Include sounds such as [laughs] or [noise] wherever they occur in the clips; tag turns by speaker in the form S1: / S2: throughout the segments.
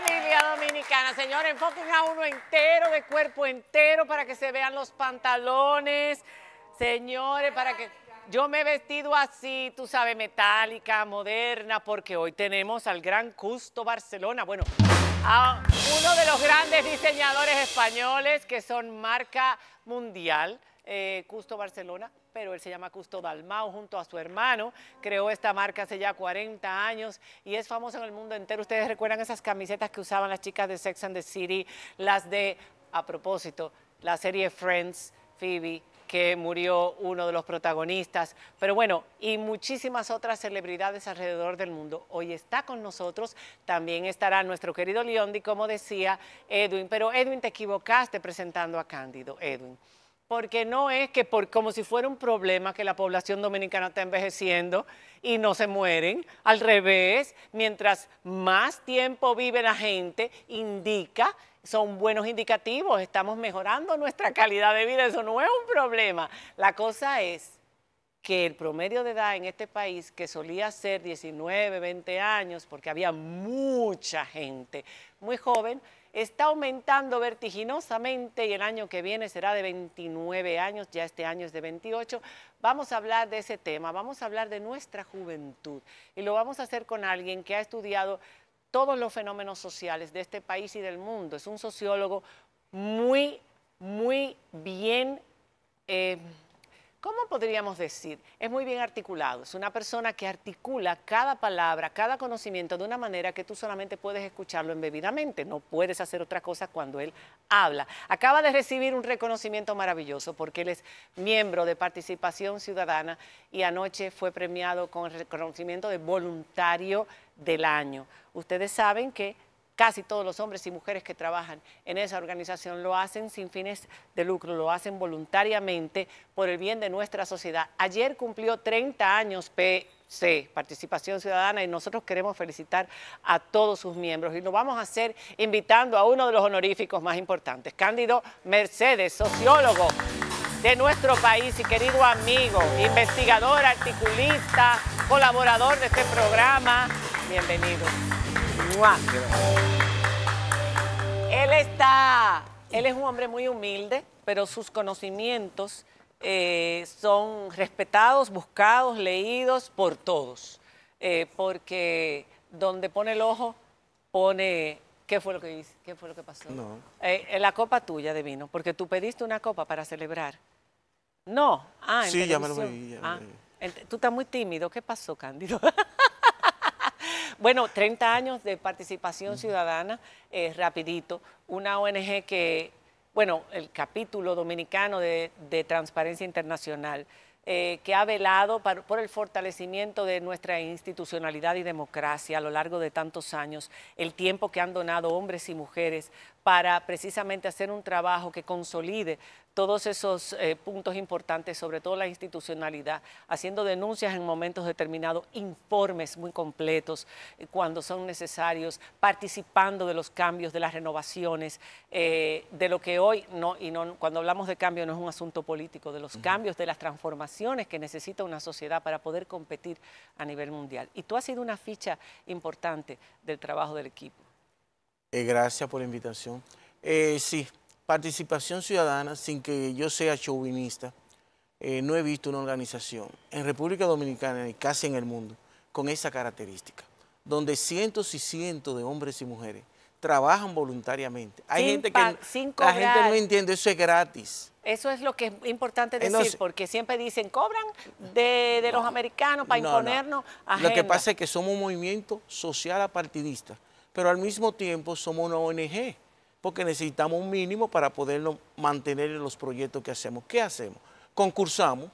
S1: familia dominicana, señores, enfoquen a uno entero, de cuerpo entero, para que se vean los pantalones. Señores, para que... Yo me he vestido así, tú sabes, metálica, moderna, porque hoy tenemos al gran Custo Barcelona. Bueno, a uno de los grandes diseñadores españoles que son marca mundial, eh, Custo Barcelona pero él se llama Custo Dalmau junto a su hermano. Creó esta marca hace ya 40 años y es famoso en el mundo entero. Ustedes recuerdan esas camisetas que usaban las chicas de Sex and the City, las de, a propósito, la serie Friends, Phoebe, que murió uno de los protagonistas, pero bueno, y muchísimas otras celebridades alrededor del mundo. Hoy está con nosotros, también estará nuestro querido Leondi, como decía Edwin, pero Edwin, te equivocaste presentando a Cándido, Edwin porque no es que por, como si fuera un problema que la población dominicana está envejeciendo y no se mueren. Al revés, mientras más tiempo vive la gente, indica, son buenos indicativos, estamos mejorando nuestra calidad de vida, eso no es un problema. La cosa es que el promedio de edad en este país, que solía ser 19, 20 años, porque había mucha gente muy joven, está aumentando vertiginosamente y el año que viene será de 29 años, ya este año es de 28. Vamos a hablar de ese tema, vamos a hablar de nuestra juventud y lo vamos a hacer con alguien que ha estudiado todos los fenómenos sociales de este país y del mundo. Es un sociólogo muy, muy bien... Eh, ¿Cómo podríamos decir? Es muy bien articulado, es una persona que articula cada palabra, cada conocimiento de una manera que tú solamente puedes escucharlo embebidamente, no puedes hacer otra cosa cuando él habla. Acaba de recibir un reconocimiento maravilloso porque él es miembro de Participación Ciudadana y anoche fue premiado con el reconocimiento de voluntario del año. Ustedes saben que casi todos los hombres y mujeres que trabajan en esa organización lo hacen sin fines de lucro, lo hacen voluntariamente por el bien de nuestra sociedad. Ayer cumplió 30 años PC, Participación Ciudadana, y nosotros queremos felicitar a todos sus miembros. Y lo vamos a hacer invitando a uno de los honoríficos más importantes, Cándido Mercedes, sociólogo de nuestro país y querido amigo, investigador, articulista, colaborador de este programa. Bienvenido. Él está, él es un hombre muy humilde, pero sus conocimientos eh, son respetados, buscados, leídos por todos, eh, porque donde pone el ojo, pone ¿Qué fue lo que ¿Qué fue lo que pasó? No. Eh, la copa tuya de vino, porque tú pediste una copa para celebrar. No. Ah, en sí, ya me lo vi. Ah, tú estás muy tímido. ¿Qué pasó, Cándido? [laughs] Bueno, 30 años de participación ciudadana, eh, rapidito, una ONG que, bueno, el capítulo dominicano de, Transparencia Internacional, eh, que ha velado por el fortalecimiento de nuestra institucionalidad y democracia a lo largo de tantos años, el tiempo que han donado hombres y mujeres para precisamente hacer un trabajo que consolide todos esos eh, puntos importantes, sobre todo la institucionalidad, haciendo denuncias en momentos determinados, informes muy completos eh, cuando son necesarios, participando de los cambios, de las renovaciones, eh, de lo que hoy, no, y no, cuando hablamos de cambio no es un asunto político, de los cambios, de las transformaciones que necesita una sociedad para poder competir a nivel mundial. Y tú has sido una ficha importante del trabajo del equipo.
S2: Eh, gracias por la invitación. Eh, sí, participación ciudadana, sin que yo sea chauvinista, eh, no he visto una organización en República Dominicana y casi en el mundo con esa característica, donde cientos y cientos de hombres y mujeres trabajan voluntariamente. Hay gente que la gente no entiende, eso es gratis.
S1: Eso es lo que es importante eh, decir, porque siempre dicen, cobran de, los americanos para imponernos Lo que pasa
S2: es que somos un movimiento social apartidista pero al mismo tiempo somos una ONG, porque necesitamos un mínimo para poderlo mantener los proyectos que hacemos. ¿Qué hacemos? Concursamos.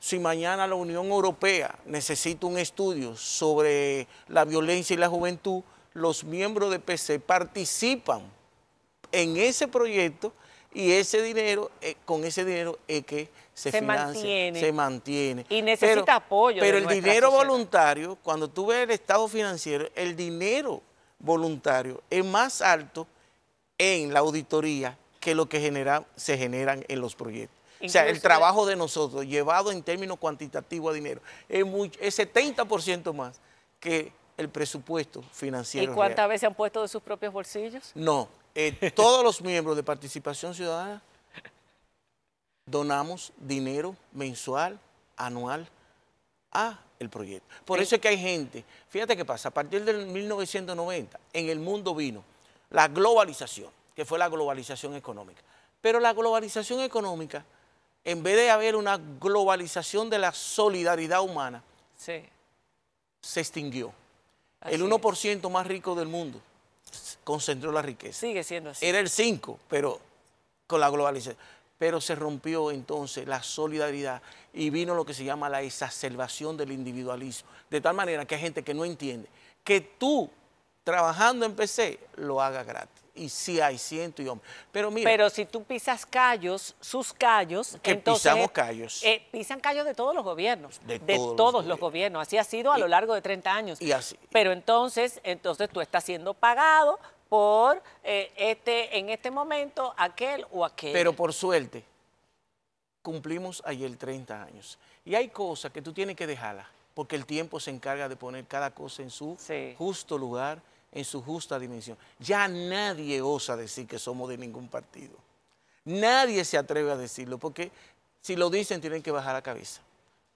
S2: Si mañana la Unión Europea necesita un estudio sobre la violencia y la juventud, los miembros de PC participan en ese proyecto y ese dinero, eh, con ese dinero es que se, financia, mantiene. se mantiene. Y necesita apoyo. Pero el dinero voluntario, cuando tú ves el estado financiero, el dinero voluntario es más alto en la auditoría que lo que se generan en los proyectos. o sea, el trabajo de nosotros, llevado en términos cuantitativos a dinero, es, 70% más que el presupuesto financiero. ¿Y cuántas
S1: veces han puesto de sus propios bolsillos? No,
S2: eh, [laughs] todos los miembros de Participación Ciudadana donamos dinero mensual, anual, a proyecto. Por eh, eso es que hay gente, fíjate qué pasa, a partir del 1990 en el mundo vino la globalización, que fue la globalización económica. Pero la globalización económica, en vez de haber una globalización de la solidaridad humana, se extinguió. el 1% más rico del mundo concentró la riqueza. Sigue siendo así. Era el 5, pero con la globalización pero se rompió entonces la solidaridad y vino lo que se llama la exacerbación del individualismo. De tal manera que hay gente que no entiende que tú, trabajando en PC, lo haga gratis. Y sí hay ciento y hombres.
S1: Pero mira. Pero si tú pisas callos, sus callos. Que entonces, pisamos callos. Eh, pisan callos de todos los gobiernos. De, todos, los, gobiernos. Así ha sido a lo largo de 30 años. Y así. Pero entonces, entonces tú estás siendo pagado por eh, este, en este momento aquel o aquel. Pero por
S2: suerte, cumplimos ayer 30 años. Y hay cosas que tú tienes que dejarlas, porque el tiempo se encarga de poner cada cosa en su justo lugar, en su justa dimensión. Ya nadie osa decir que somos de ningún partido. Nadie se atreve a decirlo, porque si lo dicen tienen que bajar la cabeza,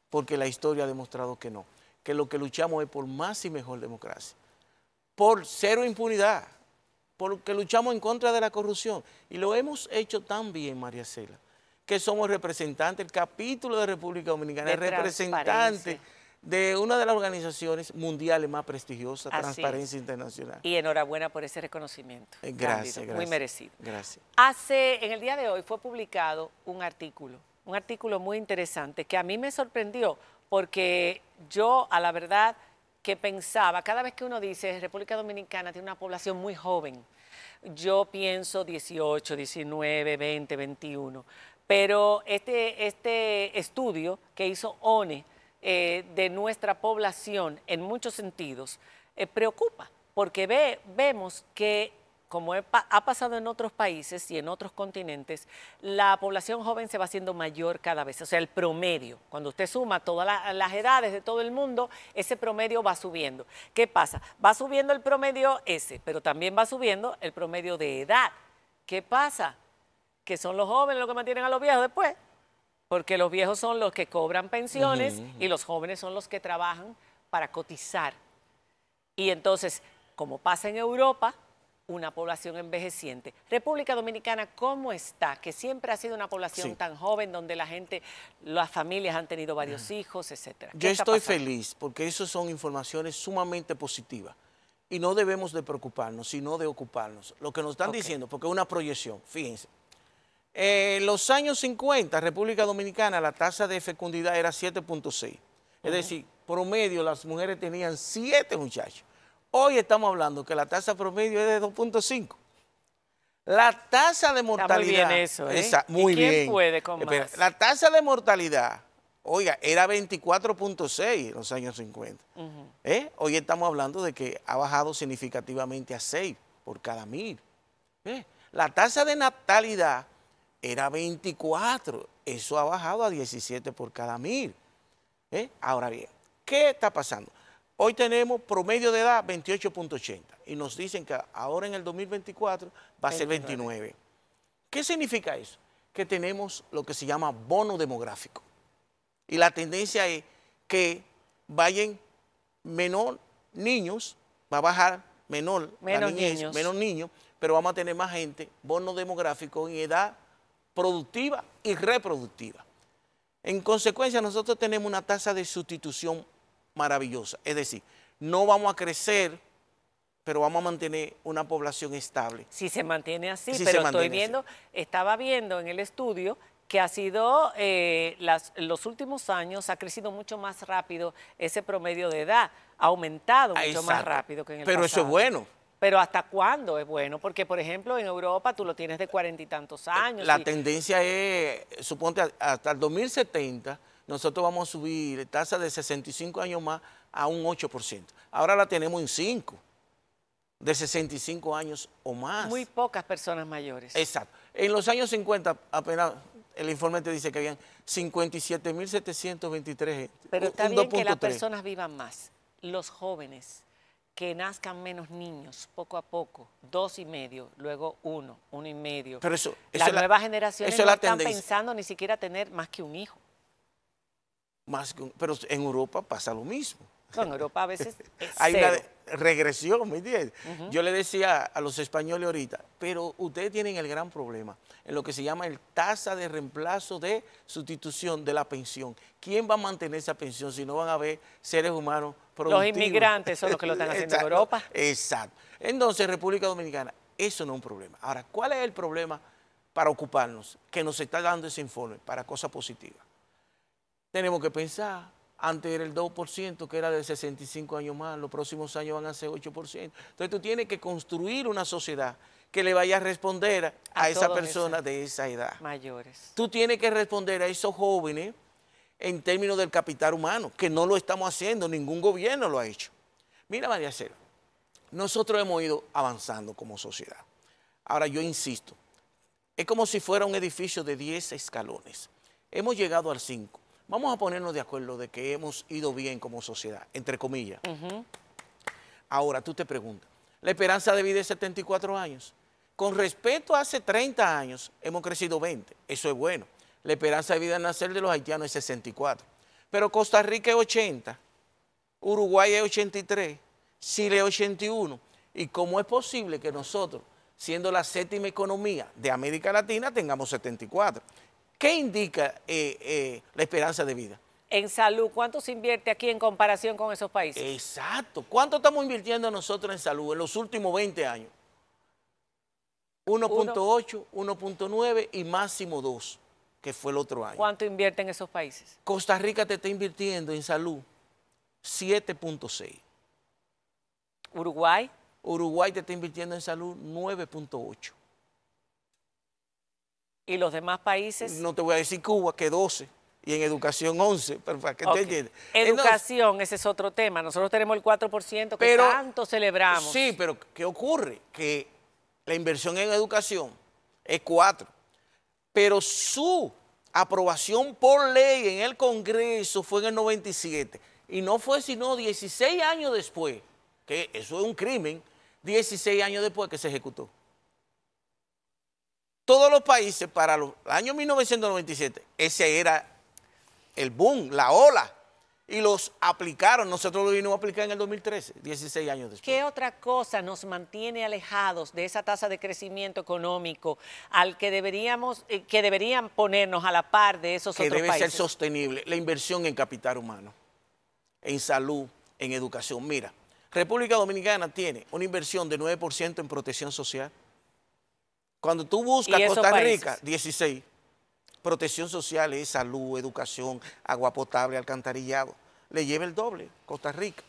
S2: porque la historia ha demostrado que no, que lo que luchamos es por más y mejor democracia, por cero impunidad porque luchamos en contra de la corrupción. Y lo hemos hecho tan bien, María Cela, que somos representantes, el capítulo de República Dominicana es representante de una de las organizaciones mundiales más prestigiosas, Transparencia Internacional.
S1: Y enhorabuena por ese reconocimiento. gracias, eh, gracias, Muy merecido. Gracias. Hace, en el día de hoy fue publicado un artículo, un artículo muy interesante que a mí me sorprendió porque yo, a la verdad, que pensaba, cada vez que uno dice, República Dominicana tiene una población muy joven, yo pienso 18, 19, 20, 21, pero este, este estudio que hizo ONE eh, de nuestra población en muchos sentidos eh, preocupa, porque ve, vemos que como ha pasado en otros países y en otros continentes, la población joven se va haciendo mayor cada vez. O sea, el promedio, cuando usted suma todas las edades de todo el mundo, ese promedio va subiendo. ¿Qué pasa? Va subiendo el promedio ese, pero también va subiendo el promedio de edad. ¿Qué pasa? Que son los jóvenes los que mantienen a los viejos después, porque los viejos son los que cobran pensiones y los jóvenes son los que trabajan para cotizar. Y entonces, como pasa en Europa, una población envejeciente. República Dominicana, ¿cómo está? Que siempre ha sido una población tan joven donde la gente, las familias han tenido varios hijos, etcétera. Yo estoy feliz
S2: porque eso son informaciones sumamente positivas y no debemos de preocuparnos, sino de ocuparnos. Lo que nos están diciendo, porque es una proyección, fíjense. En eh, los años 50, República Dominicana, la tasa de fecundidad era 7.6. Es decir, promedio las mujeres tenían 7 muchachos. Hoy estamos hablando que la tasa promedio es de 2.5. La tasa de mortalidad. muy bien eso, ¿eh? muy ¿Y quién puede con La tasa de mortalidad, oiga, era 24.6 en los años 50. ¿Eh? Hoy estamos hablando de que ha bajado significativamente a 6 por cada mil. ¿Eh? La tasa de natalidad era 24. Eso ha bajado a 17 por cada mil. ¿Eh? Ahora bien, ¿qué está pasando? Hoy tenemos promedio de edad 28.80 y nos dicen que ahora en el 2024 va a ser 29. ¿Qué significa eso? Que tenemos lo que se llama bono demográfico. Y la tendencia es que vayan menor niños, va a bajar menor menos niños. menos niños, pero vamos a tener más gente, bono demográfico en edad productiva y reproductiva. En consecuencia, nosotros tenemos una tasa de sustitución maravillosa. Es decir, no vamos a crecer, pero vamos a mantener una población estable. Si se
S1: mantiene así, pero estoy viendo, estaba viendo en el estudio que ha sido, eh, los últimos años ha crecido mucho más rápido ese promedio de edad, ha aumentado ah, mucho más rápido que en el Pero eso es bueno. Pero ¿hasta cuándo es bueno? Porque, por ejemplo, en Europa tú lo tienes de cuarenta y tantos eh, años. La
S2: tendencia es, suponte, hasta el 2070 nosotros vamos a subir tasa de 65 años más a un 8%. Ahora la tenemos en 5, de 65 años o más. Muy pocas personas mayores. Exacto. En los años 50, apenas el informe te dice que habían 57.723. Pero está bien que las personas
S1: vivan más. Los jóvenes, que nazcan menos niños, poco a poco, dos y medio, luego uno, uno y medio. Pero eso, la, nueva generación no están pensando ni siquiera tener más que un hijo
S2: pero en Europa pasa lo mismo.
S1: en Europa a veces [laughs] hay una
S2: regresión, ¿me entiendes? Yo le decía a los españoles ahorita, pero ustedes tienen el gran problema en lo que se llama el tasa de reemplazo de sustitución de la pensión. ¿Quién va a mantener esa pensión si no van a haber seres humanos productivos? Los inmigrantes son los que lo están [laughs] haciendo en Europa. Exacto. Entonces, República Dominicana, eso no es un problema. Ahora, ¿cuál es el problema para ocuparnos que nos está dando ese informe para cosas positivas? Tenemos que pensar, antes era el 2%, que era de 65 años más, los próximos años van a ser 8%. Entonces tú tienes que construir una sociedad que le vaya a responder a, esa persona de esa edad.
S1: Mayores.
S2: Tú tienes que responder a esos jóvenes en términos del capital humano, que no lo estamos haciendo, ningún gobierno lo ha hecho. Mira, María Cero, nosotros hemos ido avanzando como sociedad. Ahora yo insisto, es como si fuera un edificio de 10 escalones. Hemos llegado al 5 Vamos a ponernos de acuerdo de que hemos ido bien como sociedad, entre comillas. Ahora, tú te preguntas, la esperanza de vida es 74 años. Con respecto a hace 30 años, hemos crecido 20. Eso es bueno. La esperanza de vida al nacer de los haitianos es 64. Pero Costa Rica es 80, Uruguay es 83, Chile es 81. ¿Y cómo es posible que nosotros, siendo la séptima economía de América Latina, tengamos 74? ¿Qué indica eh, eh, la esperanza de vida?
S1: En salud, ¿cuánto se invierte aquí en comparación con esos países? Exacto. ¿Cuánto estamos
S2: invirtiendo nosotros en salud en los últimos 20 años? 1.8, 1.9 y máximo 2, que fue el otro año.
S1: ¿Cuánto invierte en esos países?
S2: Costa Rica te está invirtiendo en salud 7.6. ¿Uruguay? Uruguay te está invirtiendo en salud 9.8.
S1: ¿Y los demás países? No
S2: te voy a decir Cuba, que 12 y en educación 11, pero para que Educación,
S1: ese es otro tema. Nosotros tenemos el 4% que tanto celebramos.
S2: Sí, pero ¿qué ocurre? Que la inversión en educación es 4, pero su aprobación por ley en el Congreso fue en el 97 y no fue sino 16 años después, que eso es un crimen, 16 años después que se ejecutó todos los países para los año 1997, ese era el boom, la ola. Y los aplicaron, nosotros lo vinimos a aplicar en el 2013, 16 años después.
S1: ¿Qué otra cosa nos mantiene alejados de esa tasa de crecimiento económico al que deberíamos, eh, que deberían ponernos a la par de esos otros países? Que debe ser
S2: sostenible, la inversión en capital humano, en salud, en educación. Mira, República Dominicana tiene una inversión de 9% en protección social, cuando tú buscas Costa Rica, 16. Protección social salud, educación, agua potable, alcantarillado. Le lleva el doble Costa Rica.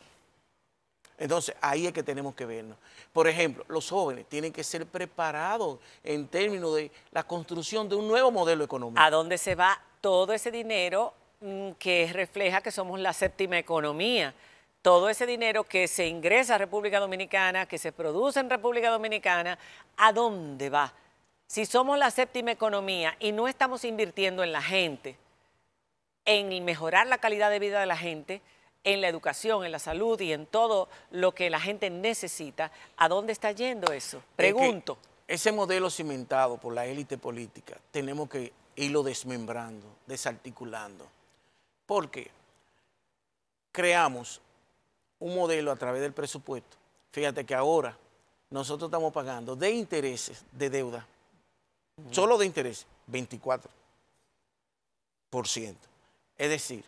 S2: Entonces, ahí es que tenemos que vernos. Por ejemplo, los jóvenes tienen que ser preparados en
S1: términos de la construcción de un nuevo modelo económico. ¿A dónde se va todo ese dinero mm, que refleja que somos la séptima economía? todo ese dinero que se ingresa a República Dominicana, que se produce en República Dominicana, ¿a dónde va? Si somos la séptima economía y no estamos invirtiendo en la gente, en mejorar la calidad de vida de la gente, en la educación, en la salud y en todo lo que la gente necesita, ¿a dónde está yendo eso? Pregunto.
S2: ese modelo cimentado por la élite política tenemos que irlo desmembrando, desarticulando. Porque creamos un modelo a través del presupuesto. Fíjate que ahora nosotros estamos pagando de intereses de deuda, solo de intereses, 24%. Es decir,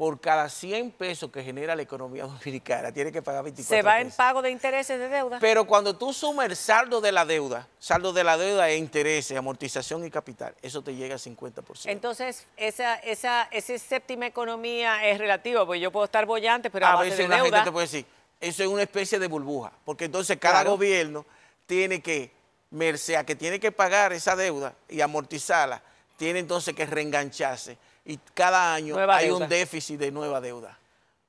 S2: por cada 100 pesos que genera la economía [laughs] dominicana, tiene que pagar 24 Se va en
S1: pago de intereses de deuda. Pero
S2: cuando tú sumas el saldo de la deuda, saldo de la deuda e intereses, amortización y capital, eso te llega a 50%.
S1: Entonces, esa, esa, séptima economía es relativa, porque yo puedo estar bollante, pero a, base de gente te puede
S2: decir, eso es una especie de burbuja, porque entonces cada gobierno tiene que, merced que tiene que pagar esa deuda y amortizarla, tiene entonces que reengancharse y cada año hay un déficit de nueva deuda.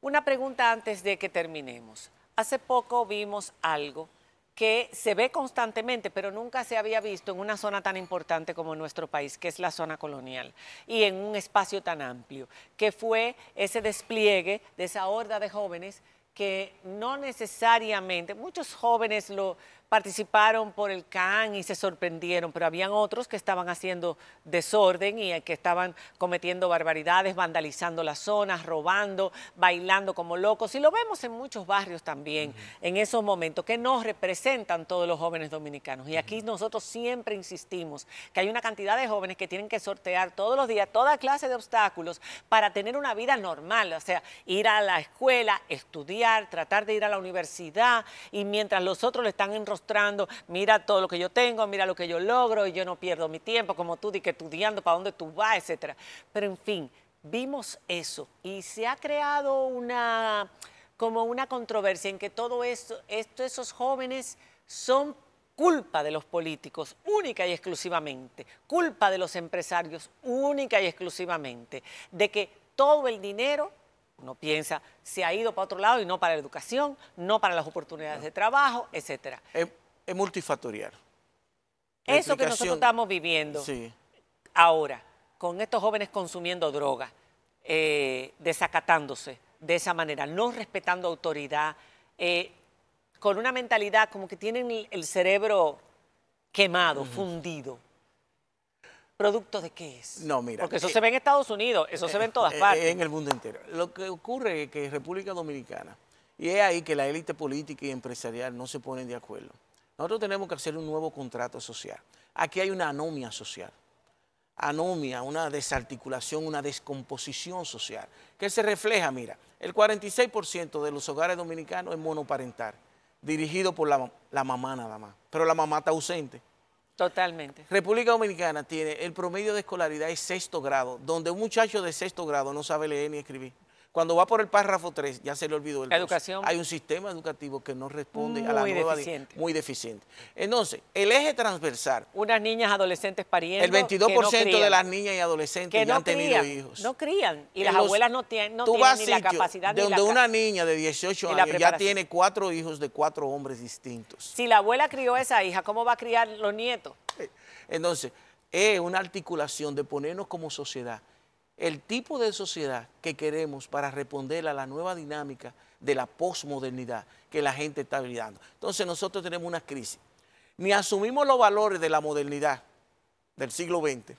S1: Una pregunta antes de que terminemos. Hace poco vimos algo que se ve constantemente, pero nunca se había visto en una zona tan importante como nuestro país, que es la zona colonial, y en un espacio tan amplio, que fue ese despliegue de esa horda de jóvenes que no necesariamente, muchos jóvenes lo, participaron por el CAN y se sorprendieron, pero habían otros que estaban haciendo desorden y que estaban cometiendo barbaridades, vandalizando las zonas, robando, bailando como locos. Y lo vemos en muchos barrios también, en esos momentos, que nos representan todos los jóvenes dominicanos. Y aquí nosotros siempre insistimos que hay una cantidad de jóvenes que tienen que sortear todos los días toda clase de obstáculos para tener una vida normal, o sea, ir a la escuela, estudiar, tratar de ir a la universidad y mientras los otros le están enroscando mostrando, mira todo lo que yo tengo, mira lo que yo logro, y yo no pierdo mi tiempo, como tú, di que estudiando, para dónde tú vas, etcétera. Pero en fin, vimos eso y se ha creado una como una controversia en que todo esto, esto esos jóvenes son culpa de los políticos, única y exclusivamente, culpa de los empresarios, única y exclusivamente, de que todo el dinero no piensa, se ha ido para otro lado y no para la educación, no para las oportunidades de trabajo, etc.
S2: Es, multifactorial.
S1: Eso que nosotros estamos viviendo ahora, con estos jóvenes consumiendo drogas, eh, desacatándose de esa manera, no respetando autoridad, eh, con una mentalidad como que tienen el cerebro quemado, fundido. ¿Producto de qué es?
S2: No, mira. Porque eso eh, se ve en
S1: Estados Unidos, eso se ve en todas eh, partes. En el
S2: mundo entero. Lo que ocurre es que en República Dominicana, y es ahí que la élite política y empresarial no se ponen de acuerdo. Nosotros tenemos que hacer un nuevo contrato social. Aquí hay una anomia social. Anomia, una desarticulación, una descomposición social. Que se refleja, mira, el 46% de los hogares dominicanos es monoparental, dirigido por la mamá nada más. Pero la mamá está ausente
S1: Totalmente.
S2: República Dominicana tiene el promedio de escolaridad es sexto grado, donde un muchacho de sexto grado no sabe leer ni escribir. Cuando va por el párrafo 3, ya se le olvidó el Educación. Hay un sistema educativo que no responde a la nueva... Deficiente. Muy deficiente. Entonces, el eje transversal...
S1: Unas niñas, adolescentes parientes. El 22% de las
S2: niñas y adolescentes que ya han tenido hijos.
S1: No crían. Y las abuelas no, tienen, ni la capacidad de donde una
S2: niña de 18 años ya tiene cuatro hijos de cuatro hombres distintos.
S1: Si la abuela crió a esa hija, ¿cómo va a criar los nietos? Eh,
S2: entonces, es una articulación de ponernos como sociedad el tipo de sociedad que queremos para responder a la nueva dinámica de la posmodernidad que la gente está viviendo. Entonces nosotros tenemos una crisis. Ni asumimos los valores de la modernidad del siglo XX,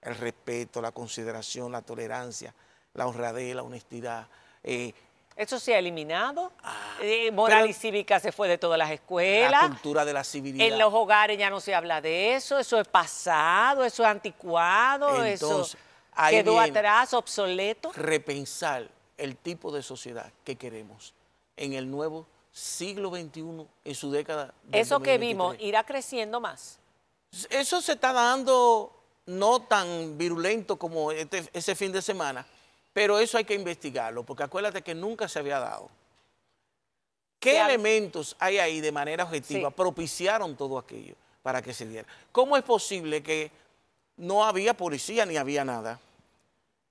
S2: el respeto, la consideración, la tolerancia, la honradez, la honestidad. Eh,
S1: eso se ha eliminado. Ah, eh, moral y cívica se fue de todas las escuelas. La
S2: cultura de la civilidad. En los
S1: hogares ya no se habla de eso. Eso es pasado, eso es anticuado. eso quedó atrás, obsoleto.
S2: Repensar el tipo de sociedad que queremos en el nuevo siglo XXI, en su década. Eso que vimos
S1: irá creciendo más.
S2: Eso se está dando no tan virulento como este, ese fin de semana, pero eso hay que investigarlo, porque acuérdate que nunca se había dado. ¿Qué elementos hay ahí de manera objetiva propiciaron todo aquello para que se diera? ¿Cómo es posible que no había policía ni había nada.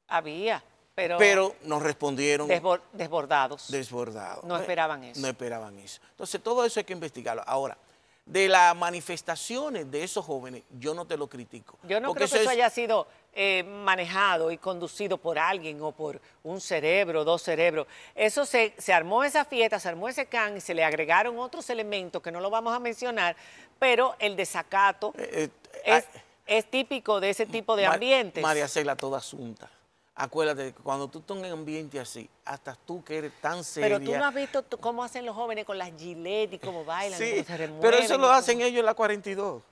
S1: Había, pero... Pero nos
S2: respondieron... Desbordados.
S1: Desbordados. No eh, esperaban eso. No esperaban
S2: eso. Entonces, todo eso hay que investigarlo. Ahora, de las manifestaciones de esos jóvenes, yo no te lo critico.
S1: Yo no creo que eso haya sido eh, manejado y conducido por alguien o por un cerebro, dos cerebros. Eso se, armó esa fiesta, se armó ese can y se le agregaron otros elementos que no lo vamos a mencionar, pero el desacato eh, ah, es típico de ese tipo de ambientes. María
S2: Cela, toda asunta. Acuérdate, cuando tú estás en un ambiente así, hasta tú que eres tan seria... Pero tú no has
S1: visto cómo hacen los jóvenes con las giletes y cómo bailan, cómo se remueven, pero eso lo hacen
S2: ellos en la 42.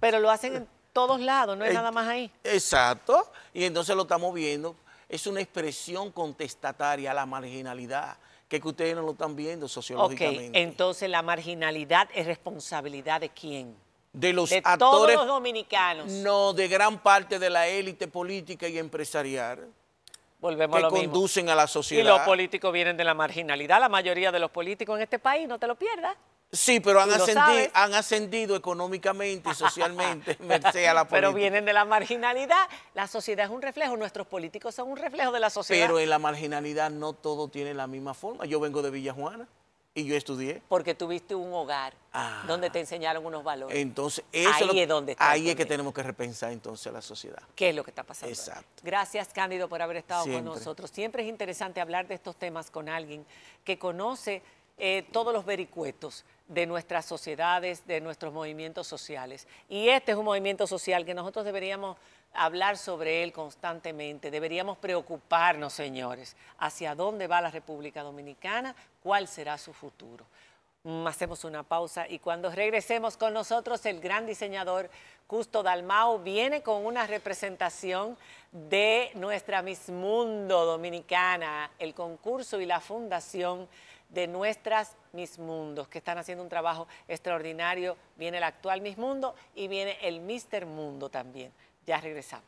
S1: Pero lo hacen en todos lados, no es eh, nada más ahí.
S2: Exacto, y entonces lo estamos viendo. Es una expresión contestataria a la marginalidad, que, que ustedes no lo están viendo sociológicamente.
S1: entonces la marginalidad es responsabilidad de quién?
S2: de los actores. los
S1: dominicanos.
S2: No, de gran parte de la élite política y empresarial. que
S1: conducen a la sociedad. Y los políticos vienen de la marginalidad, la mayoría de los políticos en este país, no te lo pierdas. Sí,
S2: pero han, ascendido,
S1: han ascendido
S2: económicamente y socialmente, [laughs] merced a la Pero vienen
S1: de la marginalidad. La sociedad es un reflejo, nuestros políticos son un reflejo de la sociedad. Pero en la
S2: marginalidad no todo tiene la misma forma. Yo vengo de Villajuana. Y yo estudié.
S1: Porque tuviste un hogar ah. donde te enseñaron unos valores. Entonces,
S2: ahí es, donde Ahí es que tenemos que repensar entonces la sociedad. ¿Qué es lo que está pasando? Exacto.
S1: Gracias, Cándido, por haber estado con nosotros. Siempre es interesante hablar de estos temas con alguien que conoce eh, todos los vericuetos de nuestras sociedades, de nuestros movimientos sociales. Y este es un movimiento social que nosotros deberíamos hablar sobre él constantemente, deberíamos preocuparnos, señores, hacia dónde va la República Dominicana, cuál será su futuro. Hacemos una pausa y cuando regresemos con nosotros, el gran diseñador Custo Dalmao viene con una representación de nuestra Miss Mundo Dominicana, el concurso y la fundación de nuestras Miss Mundos, que están haciendo un trabajo extraordinario. Viene el actual Miss Mundo y viene el Mister Mundo también. Ya regresamos.